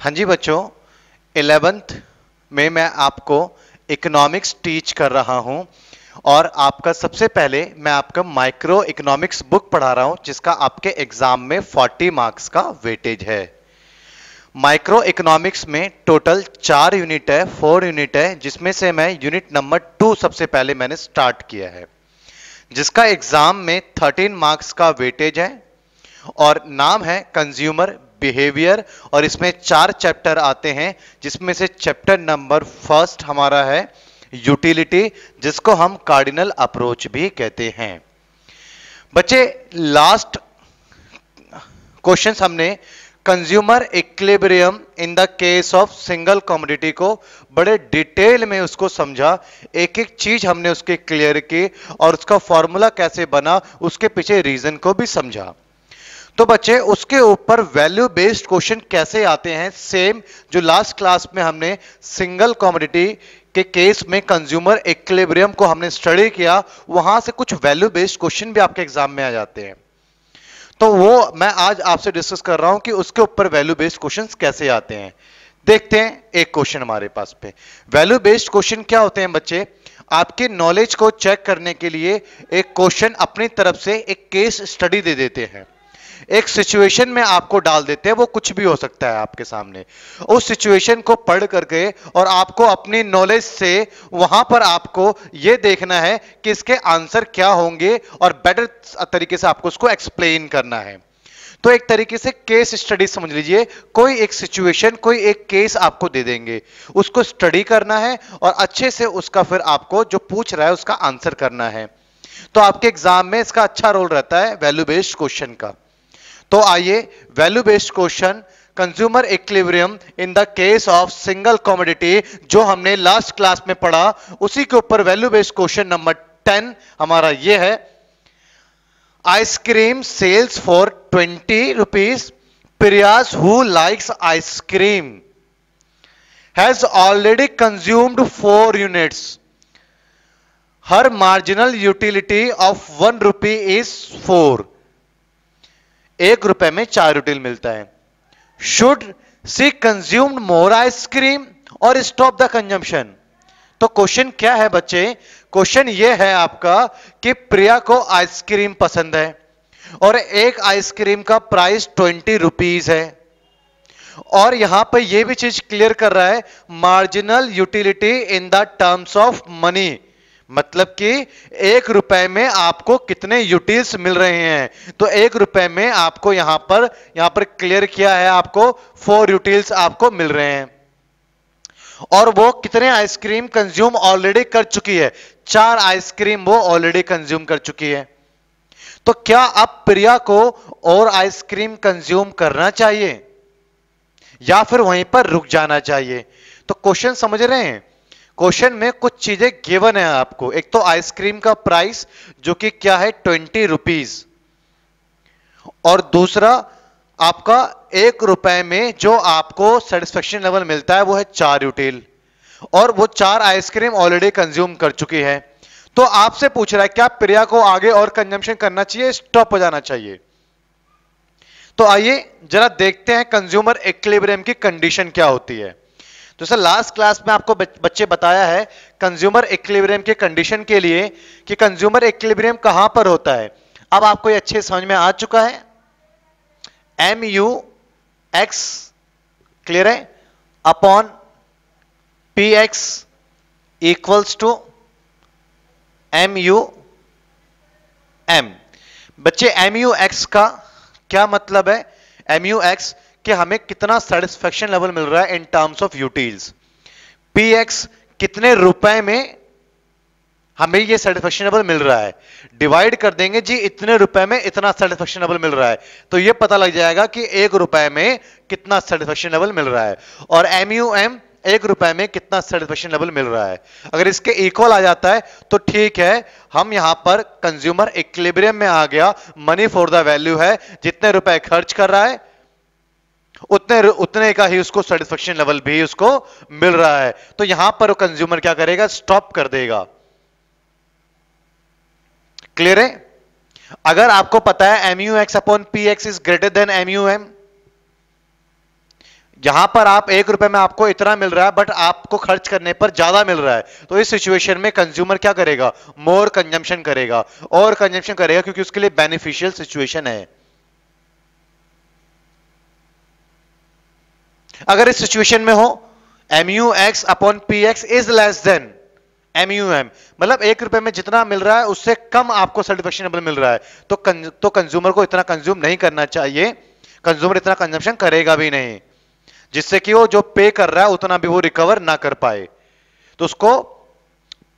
हाँ जी बच्चों एलेवेंथ में मैं आपको इकोनॉमिक्स टीच कर रहा हूँ और आपका सबसे पहले मैं आपका माइक्रो इकोनॉमिक्स बुक पढ़ा रहा हूँ जिसका आपके एग्जाम में 40 मार्क्स का वेटेज है माइक्रो इकोनॉमिक्स में टोटल चार यूनिट है फोर यूनिट है जिसमें से मैं यूनिट नंबर टू सबसे पहले मैंने स्टार्ट किया है जिसका एग्जाम में 13 मार्क्स का वेटेज है और नाम है कंज्यूमर बिहेवियर और इसमें चार चैप्टर आते हैं जिसमें से चैप्टर नंबर फर्स्ट हमारा है यूटिलिटी जिसको हम कार्डिनल अप्रोच भी कहते हैं बच्चे लास्ट क्वेश्चन हमने consumer equilibrium in the case of single commodity को बड़े डिटेल में उसको समझा एक एक चीज हमने उसके क्लियर की और उसका फॉर्मूला कैसे बना उसके पीछे रीजन को भी समझा तो बच्चे उसके ऊपर वैल्यू बेस्ड क्वेश्चन कैसे आते हैं सेम जो लास्ट क्लास में हमने सिंगल कॉमोडिटी के केस में कंज्यूमर एक्लेब्रियम को हमने स्टडी किया वहां से कुछ वैल्यू बेस्ड क्वेश्चन भी आपके एग्जाम में आ जाते हैं तो वो मैं आज आपसे डिस्कस कर रहा हूं कि उसके ऊपर वैल्यू बेस्ड क्वेश्चन कैसे आते हैं देखते हैं एक क्वेश्चन हमारे पास पे वैल्यू बेस्ड क्वेश्चन क्या होते हैं बच्चे आपके नॉलेज को चेक करने के लिए एक क्वेश्चन अपनी तरफ से एक केस स्टडी दे देते हैं एक सिचुएशन में आपको डाल देते हैं वो कुछ भी हो सकता है आपके सामने उस सिचुएशन को पढ़ करके और आपको अपनी नॉलेज से वहां पर आपको ये देखना है कि इसके आंसर क्या होंगे और बेटर तरीके से आपको उसको एक्सप्लेन करना है तो एक तरीके से केस स्टडी समझ लीजिए कोई एक सिचुएशन कोई एक केस आपको दे देंगे उसको स्टडी करना है और अच्छे से उसका फिर आपको जो पूछ रहा है उसका आंसर करना है तो आपके एग्जाम में इसका अच्छा रोल रहता है वैल्यू बेस्ड क्वेश्चन का तो आइए value based question consumer equilibrium in the case of single commodity जो हमने लास्ट क्लास में पढ़ा उसी के ऊपर value based question number ten हमारा ये है ice cream sells for twenty rupees Prayas who likes ice cream has already consumed four units her marginal utility of one rupee is four एक रुपए में चार रूटील मिलता है should she consumed more ice cream और स्टॉप द कंजम्पशन तो क्वेश्चन क्या है बच्चे क्वेश्चन ये है आपका कि प्रिया को आइसक्रीम पसंद है और एक आइसक्रीम का प्राइस ट्वेंटी रुपीज है और यहां पर यह भी चीज क्लियर कर रहा है marginal utility in the terms of money मतलब कि एक रुपए में आपको कितने यूटिल्स मिल रहे हैं तो एक रुपए में आपको यहां पर यहां पर क्लियर किया है आपको फोर यूटिल्स आपको मिल रहे हैं और वो कितने आइसक्रीम कंज्यूम ऑलरेडी कर चुकी है चार आइसक्रीम वो ऑलरेडी कंज्यूम कर चुकी है तो क्या अब प्रिया को और आइसक्रीम कंज्यूम करना चाहिए या फिर वहीं पर रुक जाना चाहिए तो क्वेश्चन समझ रहे हैं क्वेश्चन में कुछ चीजें गिवन है आपको एक तो आइसक्रीम का प्राइस जो कि क्या है ट्वेंटी रुपीज और दूसरा आपका एक रुपए में जो आपको सेटिस्फेक्शन लेवल मिलता है वो है चार यूटेल और वो चार आइसक्रीम ऑलरेडी कंज्यूम कर चुकी है तो आपसे पूछ रहा है क्या प्रिया को आगे और कंजम्पशन करना चाहिए स्टॉप हो जाना चाहिए तो आइए जरा देखते हैं कंज्यूमर एक्लिब्रियम की कंडीशन क्या होती है तो सर लास्ट क्लास में आपको बच्चे बताया है कंज्यूमर इक्विलिब्रियम के कंडीशन के लिए कि कंज्यूमर इक्विलिब्रियम कहां पर होता है अब आपको ये अच्छे समझ में आ चुका है एम यू एक्स क्लियर है upon P X equals to M U M बच्चे एम यू एक्स का क्या मतलब है एम यू एक्स कि हमें कितना सेटिस्फेक्शन लेवल मिल रहा है in terms of utils P X कितने रुपए में हमें ये सेटिस्फेक्शन लेवल मिल रहा है डिवाइड कर देंगे जी इतने रुपए में इतना सेटिस्फेक्शन लेवल मिल रहा है तो ये पता लग जाएगा कि एक रुपए में कितना सेटिस्फेक्शन लेवल मिल रहा है और एम यू एम एक रुपए में कितना सेटिस्फेक्शन लेवल मिल रहा है अगर इसके इक्वल आ जाता है तो ठीक है हम यहां पर कंज्यूमर इक्लिब्रियम में आ गया मनी फॉर द वैल्यू है जितने रुपए खर्च कर रहा है उतने उतने का ही उसको सेटिस्फेक्शन लेवल भी उसको मिल रहा है तो यहां पर कंज्यूमर क्या करेगा स्टॉप कर देगा क्लियर है अगर आपको पता है MU X upon P X is greater than MU M यहां पर आप एक रुपए में आपको इतना मिल रहा है बट आपको खर्च करने पर ज्यादा मिल रहा है तो इस सिचुएशन में कंज्यूमर क्या करेगा मोर कंजम्पशन करेगा और कंजम्पशन करेगा क्योंकि उसके लिए बेनिफिशियल सिचुएशन है अगर इस सिचुएशन में हो M U X upon P X is less than M U M मतलब एक रुपए में जितना मिल रहा है उससे कम आपको सर्टिफिकेशनेबल मिल रहा है तो कं, तो कंज्यूमर को इतना कंज्यूम नहीं करना चाहिए कंज्यूमर इतना कंजम्पशन करेगा भी नहीं जिससे कि वो जो पे कर रहा है उतना भी वो रिकवर ना कर पाए तो उसको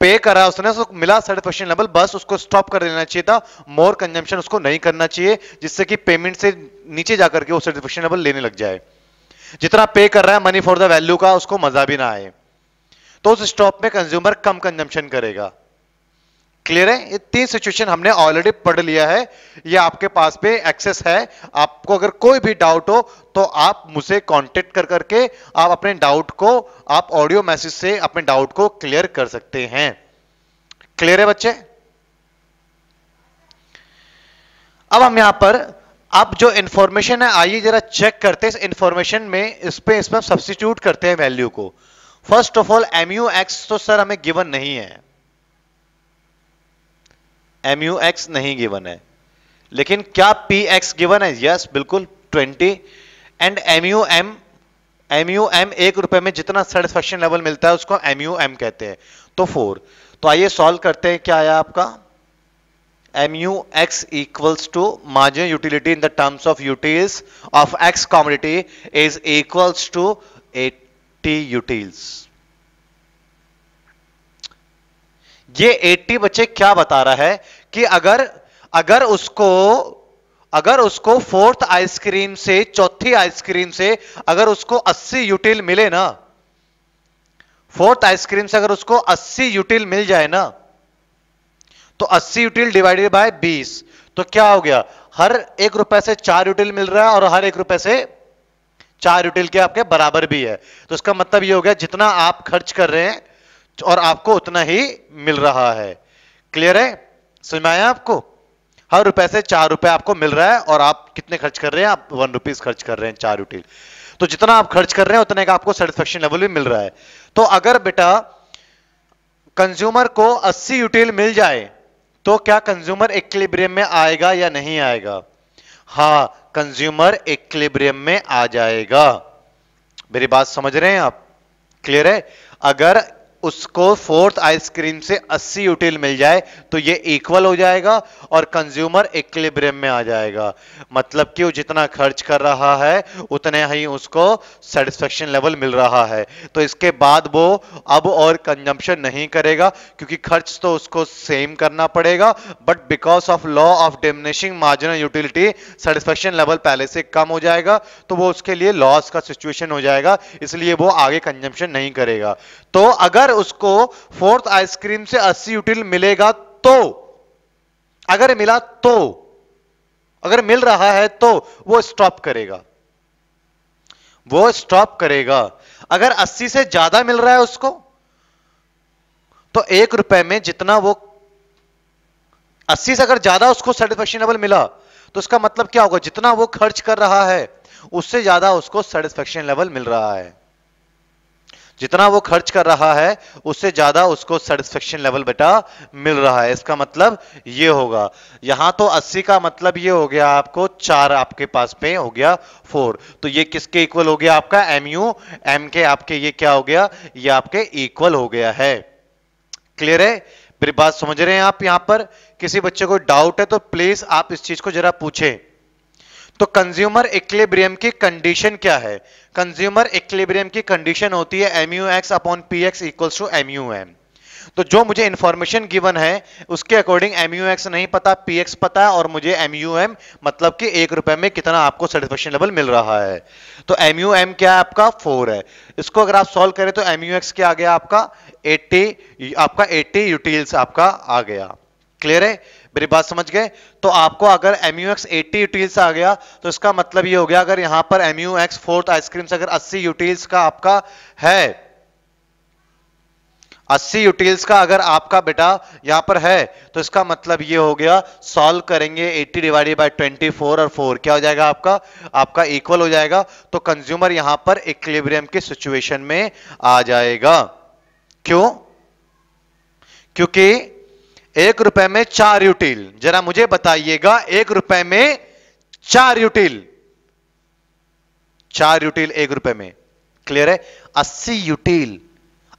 पे करा उसने उसको मिला सर्टिफिकेशन लेवल बस उसको स्टॉप कर देना चाहिए था मोर कंजम्पशन उसको नहीं करना चाहिए जिससे कि पेमेंट से नीचे जाकर के वो सर्टिफिकेशन लेवल लेने लग जाए जितना पे कर रहा है मनी फॉर द वैल्यू का उसको मजा भी ना आए तो उस स्टॉप में कंज्यूमर कम कंजम्पशन करेगा क्लियर है ये तीन सिचुएशन हमने ऑलरेडी पढ़ लिया है ये आपके पास पे एक्सेस है आपको अगर कोई भी डाउट हो तो आप मुझसे कांटेक्ट कर करके आप अपने डाउट को आप ऑडियो मैसेज से अपने डाउट को क्लियर कर सकते हैं क्लियर है बच्चे अब हम यहां पर अब जो इन्फॉर्मेशन है आइए जरा चेक करते हैं इस इन्फॉर्मेशन में इस पे इसमें सब्सिट्यूट करते हैं वैल्यू को first of all M U X तो सर हमें गिवन नहीं है एम यू एक्स नहीं गिवन है लेकिन क्या पी एक्स गिवन है यस yes, बिल्कुल 20 and M U M M U M एक रुपए में जितना सेटिस्फेक्शन लेवल मिलता है उसको एम यू एम कहते हैं तो फोर तो आइए सॉल्व करते हैं क्या आया आपका mu x equals to marginal utility in the terms of utils of x commodity is equals to 80 utils ये 80 बच्चे क्या बता रहा है कि अगर अगर उसको अगर उसको फोर्थ आइसक्रीम से चौथी आइसक्रीम से अगर उसको 80 यूटिल मिले ना फोर्थ आइसक्रीम से अगर उसको 80 यूटिल मिल जाए ना तो 80 यूटिल डिवाइडेड बाय 20 तो क्या हो गया हर एक रुपए से चार यूटिल मिल रहा है और हर एक रुपए से चार यूटिल के आपके बराबर भी है तो इसका मतलब ये हो गया जितना आप खर्च कर रहे हैं और आपको उतना ही मिल रहा है क्लियर है समझ में आया आपको हर रुपए से चार रुपए आपको मिल रहा है और आप कितने खर्च कर रहे हैं आप वन रुपीज खर्च कर रहे हैं चार यूटिल तो जितना आप खर्च कर रहे हैं उतने का आपको सेटिस्फेक्शन लेवल भी मिल रहा है तो अगर बेटा कंज्यूमर को 80 यूटिल मिल जाए तो क्या कंज्यूमर इक्लिब्रियम में आएगा या नहीं आएगा हाँ कंज्यूमर इक्लिब्रियम में आ जाएगा मेरी बात समझ रहे हैं आप क्लियर है अगर उसको फोर्थ आइसक्रीम से 80 यूटिल मिल जाए तो ये इक्वल हो जाएगा और कंज्यूमर इक्लिब्रियम में आ जाएगा मतलब कि वो जितना खर्च कर रहा है उतने ही उसको सेटिस्फेक्शन लेवल मिल रहा है तो इसके बाद वो अब और कंजम्पशन नहीं करेगा क्योंकि खर्च तो उसको सेम करना पड़ेगा but because of law of diminishing marginal utility satisfaction level पहले से कम हो जाएगा तो वो उसके लिए लॉस का सिचुएशन हो जाएगा इसलिए वो आगे कंजम्पशन नहीं करेगा तो अगर उसको फोर्थ आइसक्रीम से 80 यूटिल मिलेगा तो अगर मिला तो अगर मिल रहा है तो वो स्टॉप करेगा वो स्टॉप करेगा अगर 80 से ज्यादा मिल रहा है उसको तो एक रुपए में जितना वो 80 से अगर ज्यादा उसको सेटिस्फेक्शनेबल मिला तो उसका मतलब क्या होगा जितना वो खर्च कर रहा है उससे ज्यादा उसको सेटिस्फेक्शन लेवल मिल रहा है जितना वो खर्च कर रहा है उससे ज्यादा उसको सेटिस्फेक्शन लेवल बेटा मिल रहा है इसका मतलब ये होगा यहां तो 80 का मतलब ये हो गया आपको चार आपके पास पे हो गया फोर तो ये किसके इक्वल हो गया आपका एम यू एम के आपके ये क्या हो गया ये आपके इक्वल हो गया है क्लियर है मेरी बात समझ रहे हैं आप यहां पर किसी बच्चे को डाउट है तो प्लीज आप इस चीज को जरा पूछें तो कंज्यूमर इक्लेब्रियम की कंडीशन क्या है कंज्यूमर इक्लेब्रियम की कंडीशन होती है M U X upon P X equals to M U M तो जो मुझे इंफॉर्मेशन गिवन है उसके अकॉर्डिंग एम यू एक्स नहीं पता पी एक्स पता है और मुझे एम यू एम मतलब कि एक रुपए में कितना आपको सेटिस्फेक्शन लेवल मिल रहा है तो एम यू एम क्या है आपका फोर है इसको अगर आप सॉल्व करें तो एम यू एक्स क्या आ गया आपका एट्टी आपका एट्टी यूटील्स आपका आ गया क्लियर है मेरी बात समझ गए तो आपको अगर एमयू एक्स एट्टी आ गया तो इसका मतलब ये हो गया अगर यहां पर एमयू एक्स फोर्थ आइसक्रीम अगर अस्सी यूटील्स का आपका है अस्सी यूटील्स का अगर आपका बेटा यहां पर है तो इसका मतलब ये हो गया सॉल्व करेंगे 80 डिवाइडेड बाय 24 और 4 क्या हो जाएगा आपका आपका इक्वल हो जाएगा तो कंज्यूमर यहां पर इक्विलिब्रियम की सिचुएशन में आ जाएगा क्यों क्योंकि एक रुपए में चार यूटिल जरा मुझे बताइएगा एक रुपए में चार यूटिल चार यूटिल एक रुपए में क्लियर है अस्सी यूटिल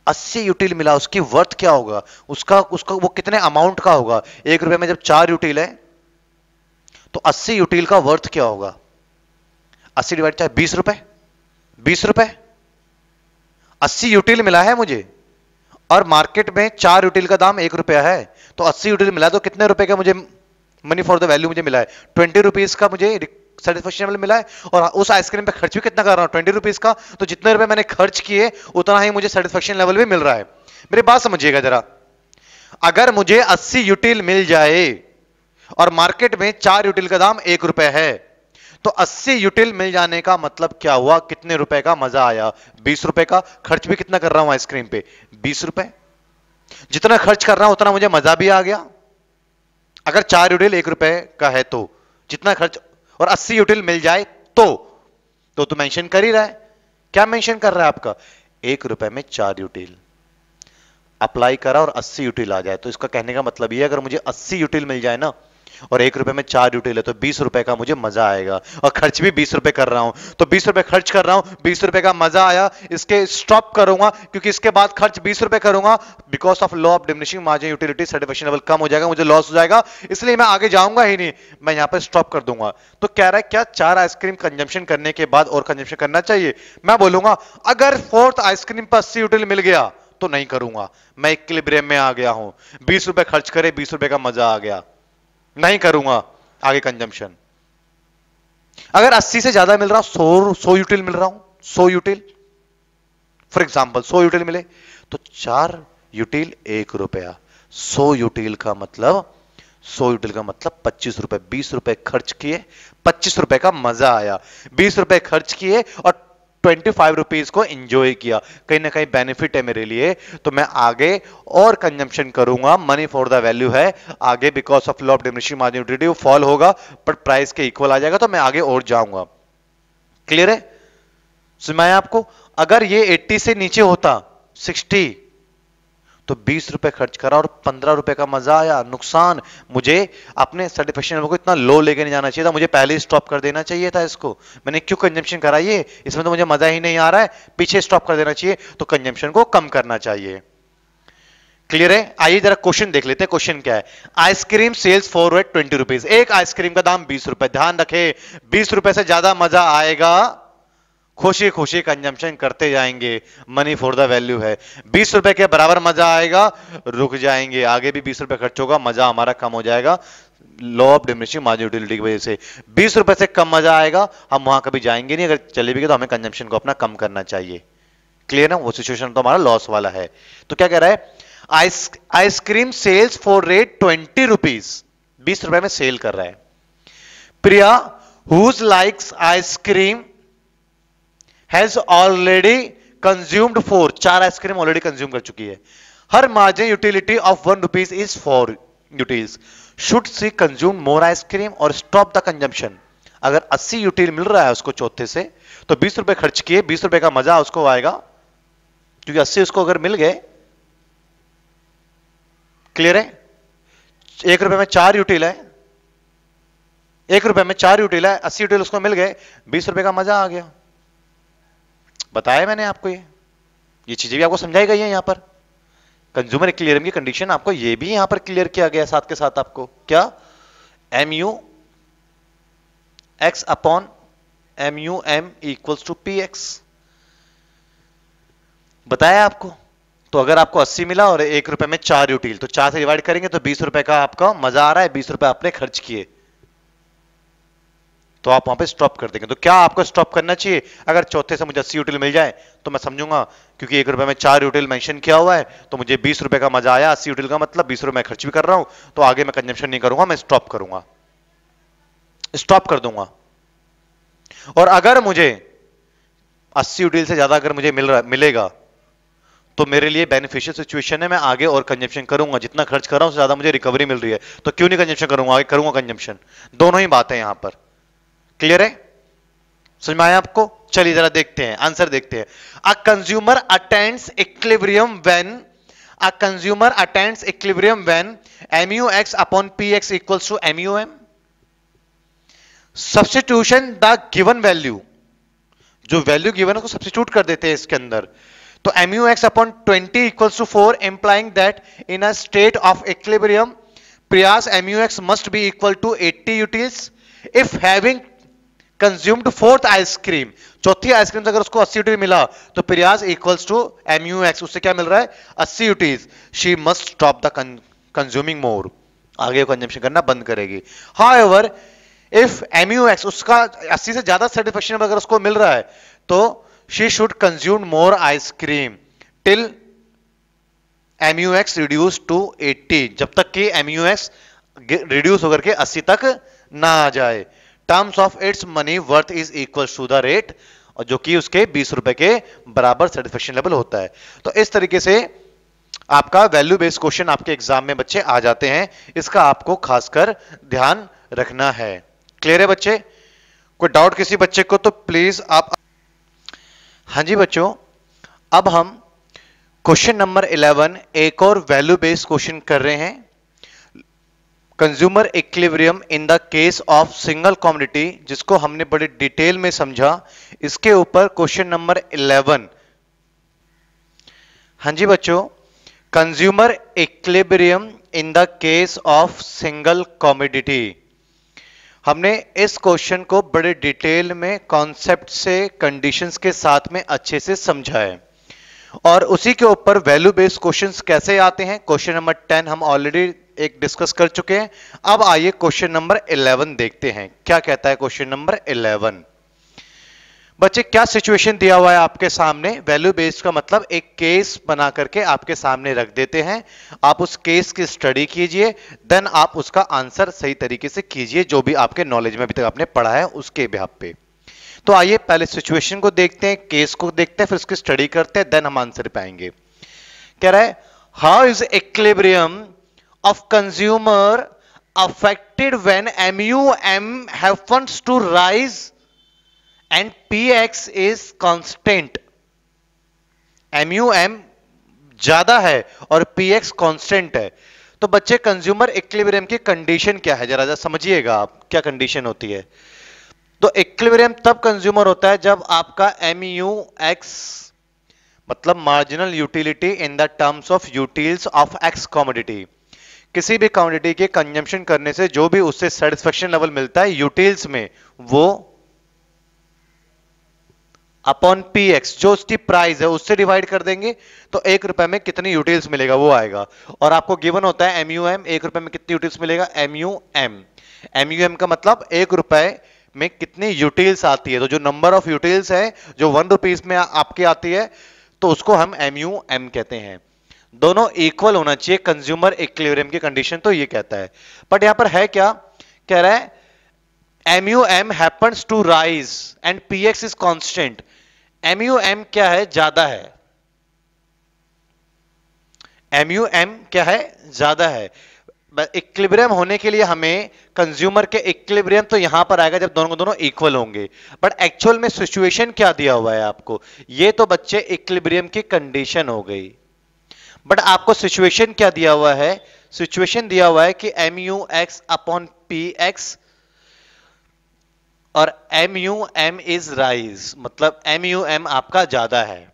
अस्सी यूटिल मिला उसकी वर्थ क्या होगा उसका उसका वो कितने अमाउंट का होगा एक रुपए में जब चार यूटिल है तो अस्सी यूटिल का वर्थ क्या होगा अस्सी डिवाइड चाहे बीस रुपए बीस रुपए अस्सी यूटिल मिला है मुझे और मार्केट में चार यूटिल का दाम एक रुपया है तो अस्सी यूटिल मिला तो कितने रुपए का मुझे मनी फॉर द वैल्यू मुझे मिला है ट्वेंटी रुपीज का मुझे सेटिस्फेक्शन मिला है और उस आइसक्रीम पे खर्च भी कितना कर रहा हूँ ट्वेंटी रुपीज का तो जितने रुपए मैंने खर्च किए उतना ही मुझे सेटिस्फेक्शन लेवल भी मिल रहा है मेरी बात समझिएगा जरा अगर मुझे अस्सी यूटिल मिल जाए और मार्केट में चार यूटिल का दाम एक रुपए है तो 80 यूटिल मिल जाने का मतलब क्या हुआ कितने रुपए का मजा आया बीस रुपए का खर्च भी कितना कर रहा हूं आइसक्रीम पे बीस रुपए जितना खर्च कर रहा हूं उतना मुझे मजा भी आ गया अगर चार यूटिल एक रुपए का है तो जितना खर्च और अस्सी यूटिल मिल जाए तो तो तो मेंशन कर ही रहा है क्या मेंशन कर रहा है आपका एक रुपए में चार यूटिल अप्लाई करा और अस्सी यूटिल आ जाए तो इसका कहने का मतलब ये अगर मुझे अस्सी यूटिल मिल जाए ना और एक रुपए में चार ड्यूटी ले तो बीस रुपए का मुझे मजा आएगा और खर्च भी बीस रुपए कर रहा हूं तो बीस रुपए खर्च कर रहा हूं बीस रुपए का मजा आया इसके स्टॉप करूंगा क्योंकि इसके बाद खर्च बीस रुपए करूंगा because of law of diminishing margin utility certification level कम हो जाएगा मुझे लॉस हो जाएगा इसलिए मैं आगे जाऊंगा ही नहीं मैं यहां पर स्टॉप कर दूंगा तो कह रहा है क्या चार आइसक्रीम कंजम्पशन करने के बाद और कंजम्पशन करना चाहिए मैं बोलूंगा अगर फोर्थ आइसक्रीम पर अस्सी यूटिल मिल गया तो नहीं करूंगा मैं इक्विलिब्रियम में आ गया हूं बीस रुपए खर्च करे बीस रुपए का मजा आ गया नहीं करूंगा आगे कंजम्पशन अगर 80 से ज्यादा मिल रहा हूं सो सो यूटिल मिल रहा हूं सो यूटिल फॉर एग्जाम्पल सो यूटिल मिले तो चार यूटिल एक रुपया सो यूटिल का मतलब सो यूटिल का मतलब पच्चीस रुपए बीस रुपए खर्च किए पच्चीस रुपए का मजा आया बीस रुपए खर्च किए और ट्वेंटी फाइव रुपीज को इंजॉय किया कहीं ना कहीं बेनिफिट है मेरे लिए तो मैं आगे और कंजम्पशन करूंगा मनी फॉर द वैल्यू है आगे because of law of margin duty fall होगा बट प्राइस के इक्वल आ जाएगा तो मैं आगे और जाऊंगा क्लियर है सुनाया आपको अगर ये 80 से नीचे होता सिक्सटी तो बीस रुपए खर्च करा और पंद्रह रुपए का मजा आया नुकसान मुझे अपने सर्टिफिकेशन को इतना लो लेके नहीं जाना चाहिए था मुझे पहले ही स्टॉप कर देना चाहिए था इसको मैंने क्यों कंजम्पशन कराइए इसमें तो मुझे मजा ही नहीं आ रहा है पीछे स्टॉप कर देना चाहिए तो कंजम्पशन को कम करना चाहिए क्लियर है आइए जरा क्वेश्चन देख लेते हैं क्वेश्चन क्या है ice cream sells for twenty rupees एक आइसक्रीम का दाम बीस रुपए ध्यान रखे बीस रुपए से ज्यादा मजा आएगा खुशी खुशी कंजम्पशन करते जाएंगे मनी फॉर द वैल्यू है बीस रुपए के बराबर मजा आएगा रुक जाएंगे आगे भी बीस रुपए खर्च होगा मजा हमारा कम हो जाएगा law of diminishing margin utility की वजह से बीस रुपए से कम मजा आएगा हम वहां कभी जाएंगे नहीं अगर चले भी गए तो हमें कंजम्पशन को अपना कम करना चाहिए क्लियर ना वो सिचुएशन तो हमारा लॉस वाला है तो क्या कह रहा है ice cream sells for rate twenty rupees बीस रुपए में सेल कर रहा है Priya who likes ice cream has already consumed four चार आइसक्रीम ऑलरेडी कंज्यूम कर चुकी है her margin utility of one rupees is four utils should she consume more ice cream और स्टॉप द कंजम्पशन अगर 80 यूटिल मिल रहा है उसको चौथे से तो बीस रुपए खर्च किए बीस रुपए का मजा उसको आएगा क्योंकि अस्सी उसको अगर मिल गए क्लियर है एक रुपए में चार यूटिल है एक रुपए में चार यूटिल है अस्सी यूटिल उसको मिल गए बीस रुपए का मजा आ गया बताया मैंने आपको ये ये चीजें भी आपको समझाई गई है यहां पर कंज्यूमर क्लियर की कंडीशन आपको ये भी यहां पर क्लियर किया गया साथ के साथ आपको क्या M U X upon M U M equals to P X बताया आपको तो अगर आपको 80 मिला और एक रुपए में चार यूटील तो चार से डिवाइड करेंगे तो बीस रुपए का आपका मजा आ रहा है बीस रुपए आपने खर्च किए तो आप वहां पे स्टॉप कर देंगे तो क्या आपको स्टॉप करना चाहिए अगर चौथे से मुझे अस्सी यूटिल मिल जाए तो मैं समझूंगा क्योंकि एक रुपए में चार यूटिल मेंशन किया हुआ है तो मुझे बीस रुपए का मजा आया अस्सी यूटिल का मतलब बीस रुपए मैं खर्च भी कर रहा हूं तो आगे मैं कंजम्पशन नहीं करूंगा मैं स्टॉप करूंगा स्टॉप कर दूंगा और अगर मुझे अस्सी यूटिल से ज्यादा अगर मुझे मिल रहा मिलेगा तो मेरे लिए बेनिफिशियल सिचुएशन है मैं आगे और कंजम्पशन करूंगा जितना खर्च कर रहा हूं उससे ज्यादा मुझे रिकवरी मिल रही है तो क्यों नहीं कंजम्पशन करूंगा आगे करूंगा कंजम्पशन दोनों ही बातें यहां पर क्लियर है समझ में आया आपको चलिए जरा देखते हैं आंसर देखते हैं a consumer attends equilibrium when a consumer attends equilibrium when MU X upon P X equals to MU M substitution the given value जो वैल्यू गिवन है सब्सटीट्यूट कर देते हैं इसके अंदर तो MU X upon twenty equal to four employing that in a state of equilibrium प्रयास MU X must be equal to eighty utils if having consumed fourth ice cream चौथी आइसक्रीम अगर उसको 80 यूटी मिला तो प्रयास equals to M U X उससे क्या मिल रहा है 80 utils she must stop the consuming more आगे कंजम्पशन करना बंद करेगी how if M U X उसका अस्सी से ज्यादा सेटिस्फेक्शन अगर उसको मिल रहा है तो she should consume more ice cream till M U X reduce to eighty जब तक कि एम यू एक्स रिड्यूस होकर के अस्सी तक ना आ जाए terms of its money worth is equal to the rate और जो कि उसके बीस रुपए के बराबर सेटिस्फेक्शन लेवल होता है तो इस तरीके से आपका वैल्यू बेस्ड क्वेश्चन आपके एग्जाम में बच्चे आ जाते हैं इसका आपको खासकर ध्यान रखना है क्लियर है बच्चे कोई डाउट किसी बच्चे को तो प्लीज आप हाँ जी बच्चों अब हम क्वेश्चन नंबर 11 एक और वैल्यू बेस्ड क्वेश्चन कर रहे हैं consumer equilibrium in the case of single commodity जिसको हमने बड़े डिटेल में समझा इसके ऊपर क्वेश्चन नंबर 11 हां जी बच्चों consumer equilibrium in the case of single commodity हमने इस क्वेश्चन को बड़े डिटेल में कॉन्सेप्ट से कंडीशंस के साथ में अच्छे से समझा है और उसी के ऊपर वैल्यू बेस्ड क्वेश्चंस कैसे आते हैं क्वेश्चन नंबर 10 हम ऑलरेडी एक डिस्कस कर चुके हैं अब आइए क्वेश्चन नंबर 11 देखते हैं क्या कहता है क्वेश्चन नंबर 11 बच्चे क्या सिचुएशन दिया हुआ है आपके सामने वैल्यू बेस्ड का मतलब एक केस बना करके आपके सामने रख देते हैं आप उस केस की स्टडी कीजिए देन आप उसका आंसर सही तरीके से कीजिए जो भी आपके नॉलेज में अभी तक आपने पढ़ा है उसके बिहार पे तो आइए पहले सिचुएशन को देखते हैं केस को देखते हैं फिर उसकी स्टडी करते हैं देन हम आंसर पाएंगे कह रहा है how is equilibrium of consumer affected when MUM happens to rise and PX is constant. MUM ज्यादा है और PX कांस्टेंट है तो बच्चे कंज्यूमर इक्विलिब्रियम की कंडीशन क्या है जरा जरा समझिएगा आप क्या कंडीशन होती है तो इक्विलिब्रियम तब कंज्यूमर होता है जब आपका एम यू एक्स मतलब marginal utility in the terms of utils of X commodity किसी भी क्वांटिटी के कंजम्पशन करने से जो भी उससे सेटिस्फेक्शन लेवल मिलता है यूटिल्स में वो अपॉन पी एक्स जो उसकी प्राइस है उससे डिवाइड कर देंगे तो एक रुपए में कितनी यूटिल्स मिलेगा वो आएगा और आपको गिवन होता है एमयूएम एम एक रुपए में कितनी यूटिल्स मिलेगा एमयूएम एमयूएम एम एम का मतलब एक रुपए में कितनी यूटिल्स आती है तो जो नंबर ऑफ यूटिल्स है जो वन रुपीज में आपकी आती है तो उसको हम एमयूएम एम कहते हैं दोनों इक्वल होना चाहिए कंज्यूमर इक्वेरियम की कंडीशन तो ये कहता है बट यहां पर है क्या कह रहा है MU M happens to rise and X is constant MU M क्या है ज्यादा है एमयू एम क्या है ज्यादा है इक्लिब्रियम होने के लिए हमें कंज्यूमर के इक्विलिब्रियम तो यहां पर आएगा जब दोनों को दोनों इक्वल होंगे बट एक्चुअल में सिचुएशन क्या दिया हुआ है आपको ये तो बच्चे इक्विलिब्रियम की कंडीशन हो गई बट आपको सिचुएशन क्या दिया हुआ है सिचुएशन दिया हुआ है कि M U X upon P X और M U M is rise मतलब एम यू एम आपका ज्यादा है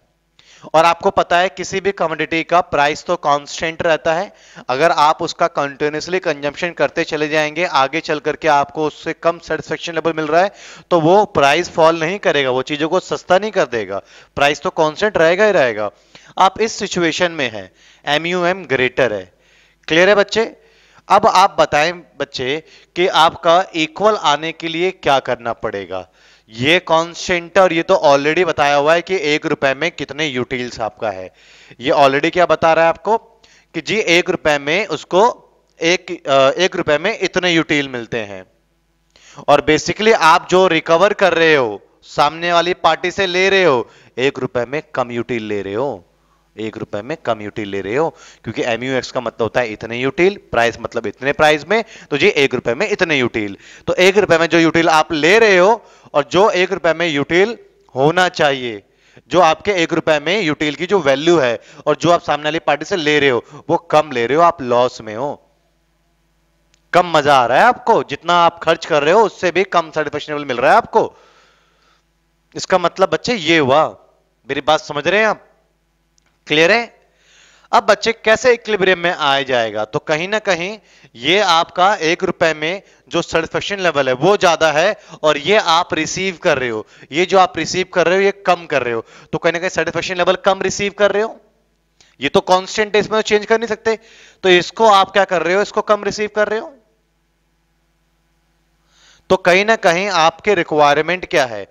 और आपको पता है किसी भी कमोडिटी का प्राइस तो कांस्टेंट रहता है अगर आप उसका कंटिन्यूसली कंजम्पशन करते चले जाएंगे आगे चल करके आपको उससे कम सेटिस्फेक्शन लेवल मिल रहा है तो वो प्राइस फॉल नहीं करेगा वो चीज़ों को सस्ता नहीं कर देगा प्राइस तो कांस्टेंट रहेगा ही रहेगा आप इस सिचुएशन में हैं एम यू एम ग्रेटर है क्लियर है बच्चे अब आप बताएं बच्चे कि आपका इक्वल आने के लिए क्या करना पड़ेगा ये कॉन्सेंट और ये तो ऑलरेडी बताया हुआ है कि एक रुपए में कितने यूटिल्स आपका है ये ऑलरेडी क्या बता रहा है आपको कि जी एक रुपए में उसको एक एक रुपए में इतने यूटिल मिलते हैं और बेसिकली आप जो रिकवर कर रहे हो सामने वाली पार्टी से ले रहे हो एक रुपए में कम यूटिल ले रहे हो एक रुपए में कम यूटिल ले रहे हो क्योंकि एमयू एक्स का मतलब होता है इतने यूटिल प्राइस मतलब इतने प्राइस में तो जी एक रुपए में इतने यूटिल तो एक रुपए में जो यूटिल आप ले रहे हो और जो एक रुपए में यूटिल होना चाहिए जो आपके एक रुपए में यूटिल की जो वैल्यू है और जो आप सामने वाली पार्टी से ले रहे हो वो कम ले रहे हो आप लॉस में हो कम मजा आ रहा है आपको जितना आप खर्च कर रहे हो उससे भी कम सर्टिफिकेशन मिल रहा है आपको इसका मतलब बच्चे ये हुआ मेरी बात समझ रहे हैं आप क्लियर है अब बच्चे कैसे इक्लिब्रियम में आया जाएगा तो कहीं ना कहीं ये आपका एक रुपए में जो सेटिस्फेक्शन लेवल है वो ज्यादा है और ये आप रिसीव कर रहे हो ये जो आप रिसीव कर रहे हो ये कम कर रहे हो तो कहीं ना कहीं सेटिस्फेक्शन लेवल कम रिसीव कर रहे हो ये तो कॉन्स्टेंट है इसमें चेंज तो कर नहीं सकते तो इसको आप क्या कर रहे हो इसको कम रिसीव कर रहे हो तो कहीं ना कहीं आपके रिक्वायरमेंट क्या है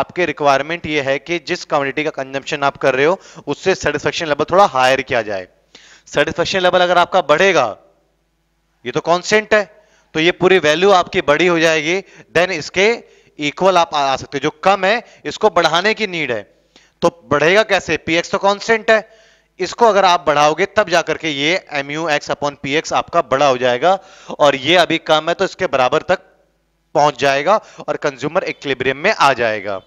आपके रिक्वायरमेंट ये है कि जिस कम्युनिटी का कंजम्पशन आप कर रहे हो उससे सेटिस्फेक्शन लेवल थोड़ा हायर किया जाए सेटिस्फेक्शन लेवल अगर आपका बढ़ेगा ये तो कॉन्स्टेंट है तो ये पूरी वैल्यू आपकी बड़ी हो जाएगी देन इसके इक्वल आप आ सकते हो जो कम है इसको बढ़ाने की नीड है तो बढ़ेगा कैसे पी तो कांस्टेंट है इसको अगर आप बढ़ाओगे तब जाकर के ये M U X upon P आपका बड़ा हो जाएगा और ये अभी कम है तो इसके बराबर तक पहुंच जाएगा और कंज्यूमर इक्लिब्रियम में आ जाएगा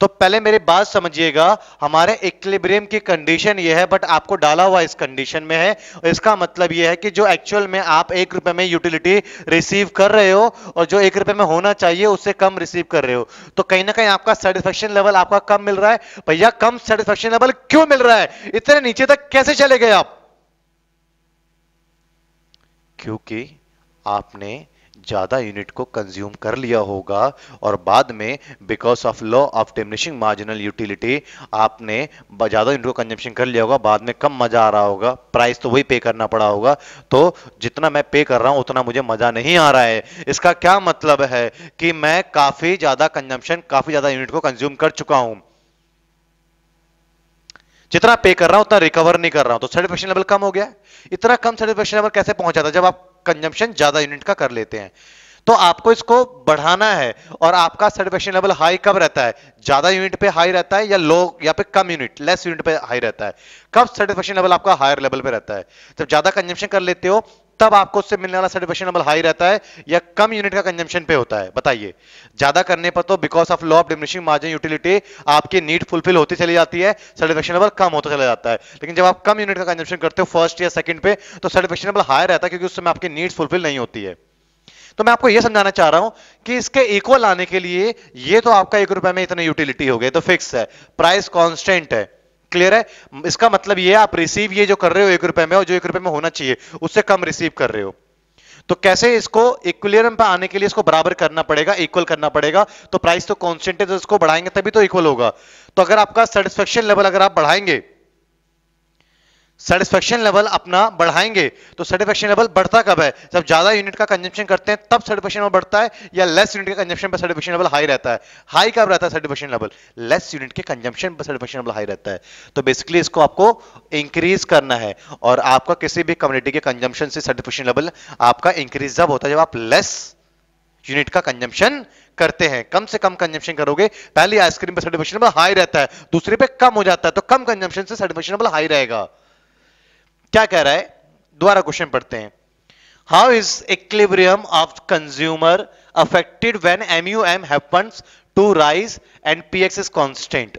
तो पहले मेरे बात समझिएगा हमारे इक्लिब्रियम की कंडीशन यह है बट आपको डाला हुआ इस कंडीशन में है इसका मतलब यह है कि जो एक्चुअल में आप एक रुपए में यूटिलिटी रिसीव कर रहे हो और जो एक रुपए में होना चाहिए उससे कम रिसीव कर रहे हो तो कहीं ना कहीं आपका सेटिस्फेक्शन लेवल आपका कम मिल रहा है भैया कम सेटिस्फेक्शन लेवल क्यों मिल रहा है इतने नीचे तक कैसे चले गए आप क्योंकि आपने ज़्यादा यूनिट को कंज्यूम कर लिया होगा और बाद में because of law of diminishing marginal utility आपने ज़्यादा यूनिट को कंजम्पशन कर लिया होगा बाद में कम मज़ा आ रहा होगा प्राइस तो वही पे करना पड़ा होगा तो जितना मैं पे कर रहा हूँ उतना मुझे मज़ा नहीं आ रहा है इसका क्या मतलब है कि मैं काफ़ी ज़्यादा कंजम्पशन काफ़ी ज़्यादा यूनिट को कंज्यूम कर चुका हूँ जितना पे कर रहा हूं उतना रिकवर नहीं कर रहा हूं तो सेटिस्फेक्शन लेवल कम हो गया इतना कम सेटिस्फेक्शन लेवल कैसे पहुंचा था जब आप कंजम्पशन ज्यादा यूनिट का कर लेते हैं तो आपको इसको बढ़ाना है और आपका सेटिस्फेक्शन लेवल हाई कब रहता है ज्यादा यूनिट पे हाई रहता है या लो या पे कम यूनिट लेस यूनिट पे हाई रहता है कब सेटिस्फेक्शन लेवल आपका हायर लेवल पे रहता है जब ज्यादा कंजम्पशन कर लेते हो तब आपको उससे मिलने वाला सर्टिफिकेशन नंबर हाई रहता है या कम यूनिट का कंजम्पशन पे होता है बताइए ज्यादा करने पर तो because of law of diminishing margin utility आपकी नीड फुलफिल होती चली जाती है सर्टिफिकेशन नंबर कम होता चला जाता है लेकिन जब आप कम यूनिट का कंजम्पशन करते हो फर्स्ट या सेकंड पे तो सर्टिफिकेशन नंबर हाई रहता है क्योंकि उस समय आपकी नीड फुलफिल नहीं होती है तो मैं आपको यह समझाना चाह रहा हूं कि इसके इक्वल आने के लिए ये तो आपका एक रुपए में इतनी यूटिलिटी हो गए तो फिक्स है प्राइस कॉन्स्टेंट है क्लियर है इसका मतलब ये आप रिसीव ये जो कर रहे हो एक रुपए में और जो एक रुपए में होना चाहिए उससे कम रिसीव कर रहे हो तो कैसे इसको इक्वलियरम पे आने के लिए इसको बराबर करना पड़ेगा इक्वल करना पड़ेगा तो प्राइस तो कॉन्स्टेंट है तो इसको बढ़ाएंगे तभी तो इक्वल होगा तो अगर आपका सेटिस्फेक्शन लेवल अगर आप बढ़ाएंगे सेटिस्फेक्शन लेवल अपना बढ़ाएंगे तो सेटिस्फेक्शन लेवल बढ़ता कब है जब ज्यादा यूनिट का कंजम्पशन करते हैं तब सेटिस्फेक्शन लेवल बढ़ता है या लेस यूनिट का कंजम्पशन पर सेटिस्फेक्शन लेवल हाई रहता है हाई कब रहता है सेटिस्फेक्शन लेवल लेस यूनिट के कंजम्पशन पर सेटिस्फेक्शन लेवल हाई रहता है तो बेसिकली इसको आपको इंक्रीज करना है और आपका किसी भी कम्युनिटी के कंजम्पशन से सेटिस्फेक्शन लेवल आपका इंक्रीज जब होता है जब आप लेस यूनिट का कंजम्पशन करते हैं कम से कम कंजम्पशन करोगे पहली आइसक्रीम पर सेटिस्फेक्शन लेवल हाई रहता है दूसरी पे कम हो जाता है तो कम कंजम्पशन से सेटिस्फेक्शन लेवल हाई रहेगा क्या कह रहा है दोबारा क्वेश्चन पढ़ते हैं how is equilibrium of consumer affected when MU M happens to rise and PX is constant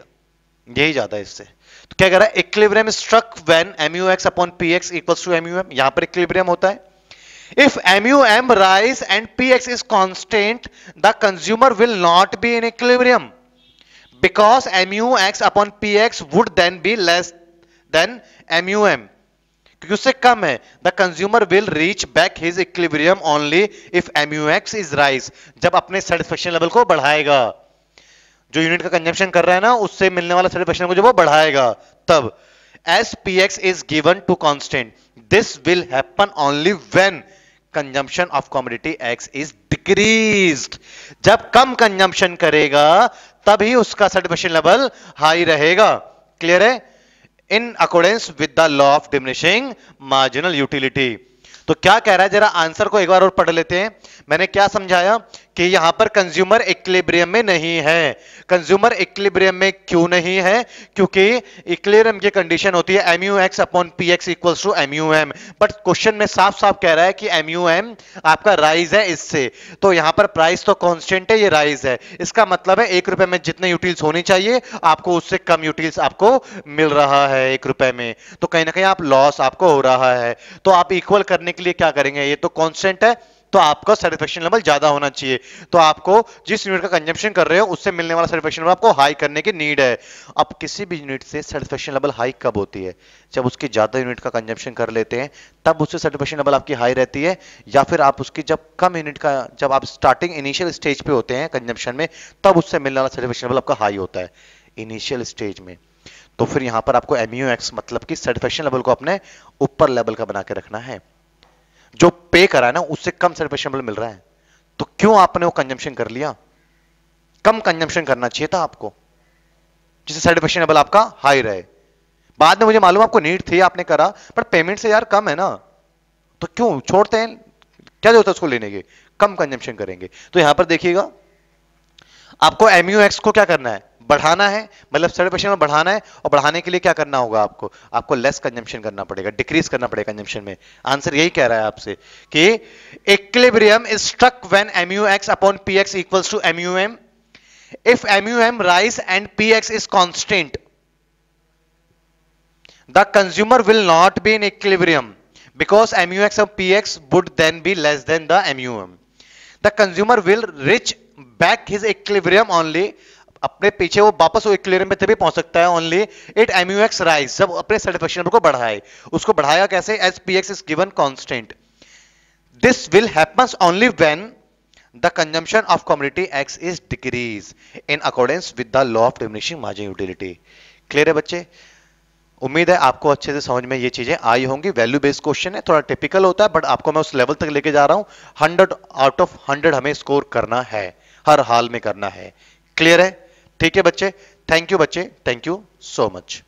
यही ज्यादा है इससे तो क्या कह रहा है equilibrium struck when MU X upon PX equals to MU M यहां पर इक्लिब्रियम होता है if MUM rise and px is constant the consumer will not be in equilibrium because MUX upon px would then be less than MUM. क्योंकि उससे कम है the consumer will reach back his equilibrium only if MUX is rise जब अपने satisfaction level को बढ़ाएगा जो unit का कंजम्पशन कर रहा है ना उससे मिलने वाला सेटिस्फेक्शन को जब वो बढ़ाएगा तब as P X is given to constant this will happen only when consumption of commodity X is decrease जब कम कंजम्पशन करेगा तभी उसका सेटिस्फेक्शन लेवल हाई रहेगा क्लियर है in accordance with the law of diminishing marginal utility तो क्या कह रहा है जरा आंसर को एक बार और पढ़ लेते हैं मैंने क्या समझाया कि यहां पर कंज्यूमर इक्लेब्रियम में नहीं है कंज्यूमर इक्लेब्रियम में क्यों नहीं है क्योंकि इक्लेरियम की कंडीशन होती है MU X upon P X equal to MU M but question में साफ साफ कह रहा है कि एमयू एम आपका राइज है इससे तो यहां पर प्राइस तो कॉन्स्टेंट है ये राइज है इसका मतलब है एक रुपए में जितने यूटिल्स होनी चाहिए आपको उससे कम यूटिल्स आपको मिल रहा है एक रुपए में तो कहीं ना कहीं आप लॉस आपको हो रहा है तो आप इक्वल करने के लिए क्या करेंगे ये तो कॉन्स्टेंट है तो आपका सेटिस्फेक्शन लेवल ज्यादा होना चाहिए तो आपको जिस यूनिट का कंजम्पशन कर रहे हो उससे मिलने वाला सेटिस्फेक्शन लेवल आपको हाई करने की नीड है अब किसी भी यूनिट से सेटिस्फेक्शन लेवल हाई कब होती है जब उसकी ज्यादा यूनिट का कंजम्पशन कर लेते हैं तब उससे सेटिस्फेक्शन लेवल आपकी हाई रहती है या फिर आप उसकी जब कम यूनिट का जब आप स्टार्टिंग इनिशियल स्टेज पे होते हैं कंजम्पशन में तब उससे मिलने वाला सेटिस्फेक्शन लेवल आपका हाई होता है इनिशियल स्टेज में तो फिर यहां पर आपको एमयूएक्स मतलब कि सेटिस्फेक्शन लेवल को अपने ऊपर लेवल का बना के रखना है जो पे करा है ना उससे कम सर्वेशनबल मिल रहा है तो क्यों आपने वो कंजम्पशन कर लिया कम कंजम्पशन करना चाहिए था आपको जिससे सर्टिफिकेशनेबल आपका हाई रहे बाद में मुझे मालूम आपको नीड थी आपने करा पर पेमेंट से यार कम है ना तो क्यों छोड़ते हैं क्या जरूरत है उसको लेने के कम कंजम्पशन करेंगे तो यहां पर देखिएगा आपको एक्स को क्या करना है बढ़ाना है मतलब सर्ड क्वेश्चन में बढ़ाना है और बढ़ाने के लिए क्या करना होगा आपको आपको लेस कंजम्पशन करना पड़ेगा डिक्रीज करना पड़ेगा कंजम्पशन में आंसर यही कह रहा है आपसे कि equilibrium is struck when MU X upon P X equals to MU M if MU M rise and P X is constant the consumer will not be in equilibrium because MU X of P X then be less than the the m. The consumer will reach back his equilibrium only अपने पीछे वो वापस वो equilibrium पे तभी पहुंच सकता है ओनली इट एमयूएक्स राइज जब अपने सेटिस्फेक्शन को बढ़ाए उसको बढ़ाया कैसे as P X is given constant this will happens only when the consumption of commodity X is decrease in accordance with the law of diminishing margin utility clear है बच्चे उम्मीद है आपको अच्छे से समझ में ये चीजें आई होंगी वैल्यू बेस्ड क्वेश्चन है थोड़ा टिपिकल होता है बट आपको मैं उस लेवल तक लेके जा रहा हूं हंड्रेड आउट ऑफ हंड्रेड हमें स्कोर करना है हर हाल में करना है क्लियर है ठीक है बच्चे थैंक यू बच्चे थैंक यू सो मच